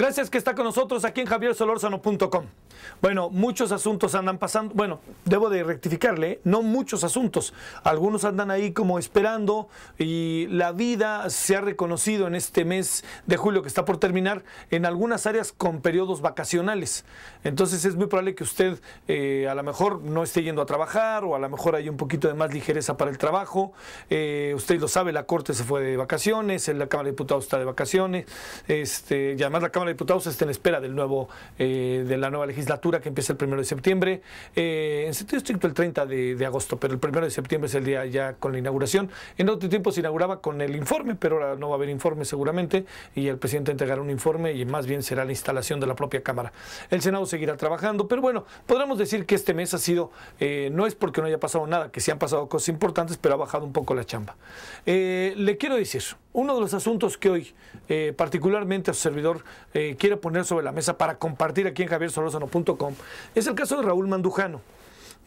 Gracias que está con nosotros aquí en javiersolorzano.com. Bueno, muchos asuntos andan pasando. Bueno, debo de rectificarle, no muchos asuntos. Algunos andan ahí como esperando y la vida se ha reconocido en este mes de julio que está por terminar en algunas áreas con periodos vacacionales. Entonces es muy probable que usted eh, a lo mejor no esté yendo a trabajar o a lo mejor hay un poquito de más ligereza para el trabajo. Eh, usted lo sabe, la Corte se fue de vacaciones, la Cámara de Diputados está de vacaciones, este, y además la Cámara Diputados pues está en espera del nuevo, eh, de la nueva legislatura que empieza el primero de septiembre, eh, en sentido estricto el 30 de, agosto, pero el primero de septiembre es el día ya con la inauguración. En otro tiempo se inauguraba con el informe, pero ahora no va a haber informe seguramente y el presidente entregará un informe y más bien será la instalación de la propia Cámara. El Senado seguirá trabajando, pero bueno, podríamos decir que este mes ha sido, eh, no es porque no haya pasado nada, que sí han pasado cosas importantes, pero ha bajado un poco la chamba. le quiero decir... eso. Uno de los asuntos que hoy eh, particularmente el servidor eh, quiere poner sobre la mesa para compartir aquí en javiersolózano.com es el caso de Raúl Mandujano.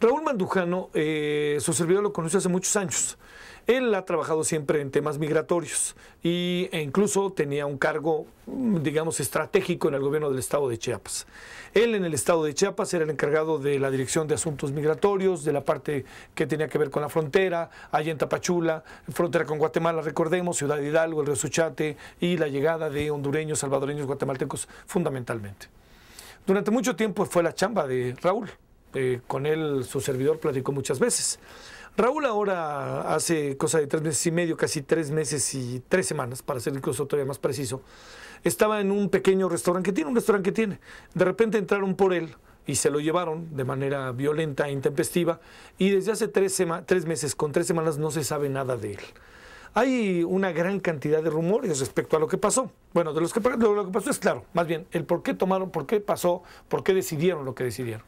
Raúl Mandujano, eh, su servidor lo conoció hace muchos años. Él ha trabajado siempre en temas migratorios y, e incluso tenía un cargo, digamos, estratégico en el gobierno del estado de Chiapas. Él en el estado de Chiapas era el encargado de la dirección de asuntos migratorios, de la parte que tenía que ver con la frontera, allá en Tapachula, frontera con Guatemala, recordemos, Ciudad de Hidalgo, el Suchate y la llegada de hondureños, salvadoreños, guatemaltecos, fundamentalmente. Durante mucho tiempo fue la chamba de Raúl. Eh, con él su servidor platicó muchas veces. Raúl ahora hace cosa de tres meses y medio, casi tres meses y tres semanas, para ser incluso todavía más preciso, estaba en un pequeño restaurante que tiene, un restaurante que tiene. De repente entraron por él y se lo llevaron de manera violenta e intempestiva y desde hace tres, tres meses, con tres semanas, no se sabe nada de él. Hay una gran cantidad de rumores respecto a lo que pasó. Bueno, de los que, lo que pasó es claro, más bien, el por qué tomaron, por qué pasó, por qué decidieron lo que decidieron.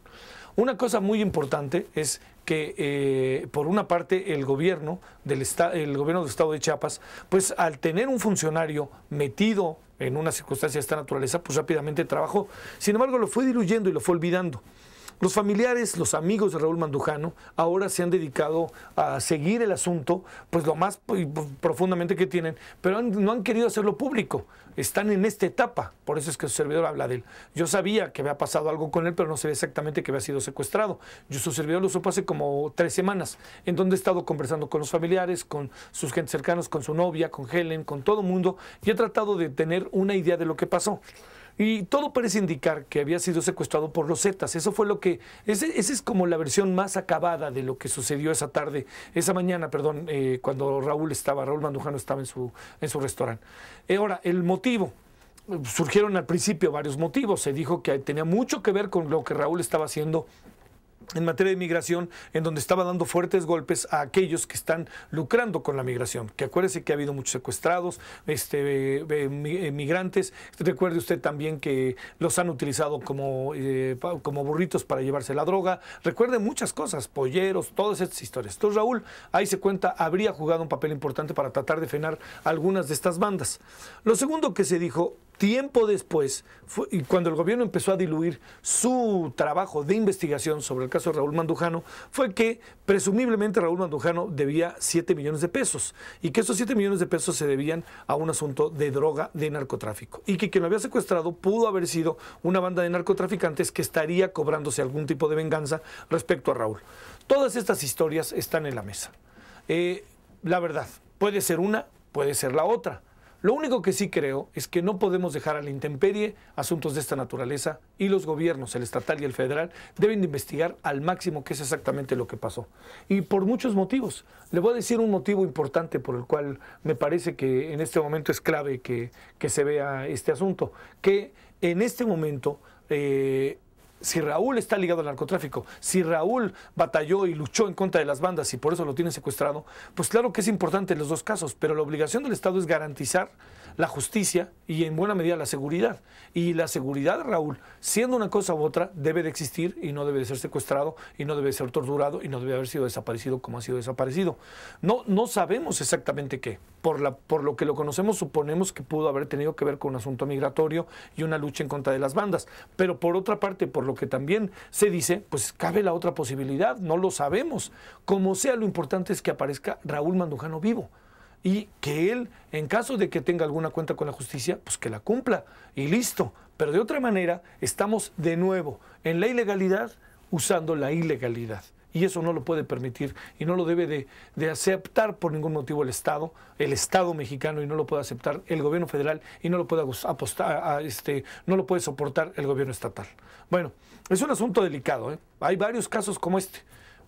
Una cosa muy importante es que eh, por una parte el gobierno del el gobierno del estado de Chiapas, pues al tener un funcionario metido en una circunstancia de esta naturaleza, pues rápidamente trabajó. Sin embargo, lo fue diluyendo y lo fue olvidando. Los familiares, los amigos de Raúl Mandujano ahora se han dedicado a seguir el asunto, pues lo más profundamente que tienen, pero no han querido hacerlo público. Están en esta etapa, por eso es que su servidor habla de él. Yo sabía que había pasado algo con él, pero no sabía exactamente que había sido secuestrado. Yo, su servidor lo supo hace como tres semanas, en donde he estado conversando con los familiares, con sus gentes cercanos, con su novia, con Helen, con todo mundo, y he tratado de tener una idea de lo que pasó. Y todo parece indicar que había sido secuestrado por los Zetas. Eso fue lo que. Esa es como la versión más acabada de lo que sucedió esa tarde, esa mañana, perdón, eh, cuando Raúl estaba, Raúl Mandujano estaba en su, en su restaurante. Eh, ahora, el motivo surgieron al principio varios motivos. Se dijo que tenía mucho que ver con lo que Raúl estaba haciendo en materia de migración, en donde estaba dando fuertes golpes a aquellos que están lucrando con la migración. Que acuérdese que ha habido muchos secuestrados, este, eh, eh, eh, migrantes. Recuerde usted también que los han utilizado como, como burritos para llevarse la droga. Recuerde muchas cosas, polleros, todas estas historias. Entonces, Raúl, ahí se cuenta, habría jugado un papel importante para tratar de frenar algunas de estas bandas. Lo segundo que se dijo tiempo después, y cuando el gobierno empezó a diluir su trabajo de investigación sobre el caso de Raúl Mandujano, fue que presumiblemente Raúl Mandujano debía 7 millones de pesos y que esos 7 millones de pesos se debían a un asunto de droga, de narcotráfico, y que quien lo había secuestrado pudo haber sido una banda de narcotraficantes que estaría cobrándose algún tipo de venganza respecto a Raúl. Todas estas historias están en la mesa. Eh, la verdad, puede ser una, puede ser la otra. Lo único que sí creo es que no podemos dejar a la intemperie asuntos de esta naturaleza y los gobiernos, el estatal y el federal, deben de investigar al máximo qué es exactamente lo que pasó. Y por muchos motivos. Le voy a decir un motivo importante por el cual me parece que en este momento es clave que, se vea este asunto. Que en este momento eh, si Raúl está ligado al narcotráfico, si Raúl batalló y luchó en contra de las bandas y por eso lo tiene secuestrado, pues claro que es importante en los dos casos, pero la obligación del Estado es garantizar la justicia y en buena medida la seguridad. Y la seguridad, Raúl, siendo una cosa u otra, debe de existir y no debe de ser secuestrado y no debe de ser torturado y no debe haber sido desaparecido como ha sido desaparecido. No, no sabemos exactamente qué. Por, la, por lo que lo conocemos, suponemos que pudo haber tenido que ver con un asunto migratorio y una lucha en contra de las bandas. Pero por otra parte, por lo que también se dice, pues cabe la otra posibilidad, no lo sabemos. Como sea, lo importante es que aparezca Raúl Mandujano vivo y que él, en caso de que tenga alguna cuenta con la justicia, pues que la cumpla y listo. Pero de otra manera, estamos de nuevo en la ilegalidad usando la ilegalidad y eso no lo puede permitir y no lo debe de, aceptar por ningún motivo el Estado, el Estado mexicano y no lo puede aceptar el gobierno federal y no lo puede apostar, a este, no lo puede soportar el gobierno estatal. Bueno, es un asunto delicado, ¿eh? hay varios casos como este.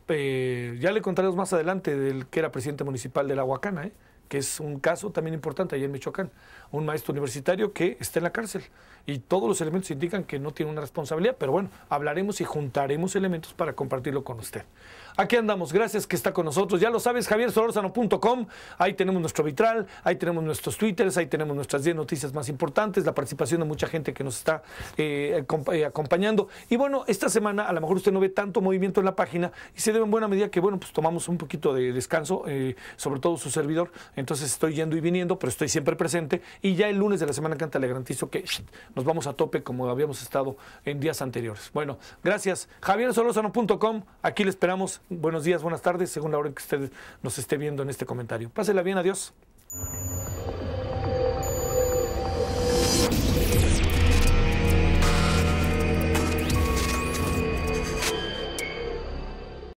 Eh, ya le contaremos más adelante del que era presidente municipal de La Huacana, ¿eh? que es un caso también importante allá en Michoacán, un maestro universitario que está en la cárcel y todos los elementos indican que no tiene una responsabilidad, pero bueno, hablaremos y juntaremos elementos para compartirlo con usted. Aquí andamos, gracias que está con nosotros, ya lo sabes, Javier javiersolorzano.com, ahí tenemos nuestro vitral, ahí tenemos nuestros twitters, ahí tenemos nuestras 10 noticias más importantes, la participación de mucha gente que nos está eh, eh, acompañando. Y bueno, esta semana a lo mejor usted no ve tanto movimiento en la página y se debe en buena medida que, bueno, pues tomamos un poquito de descanso, eh, sobre todo su servidor, entonces estoy yendo y viniendo, pero estoy siempre presente y ya el lunes de la semana que le garantizo que nos vamos a tope como habíamos estado en días anteriores. Bueno, gracias. Javier Solosano.com, aquí le esperamos. Buenos días, buenas tardes, según la hora en que usted nos esté viendo en este comentario. Pásela bien, adiós.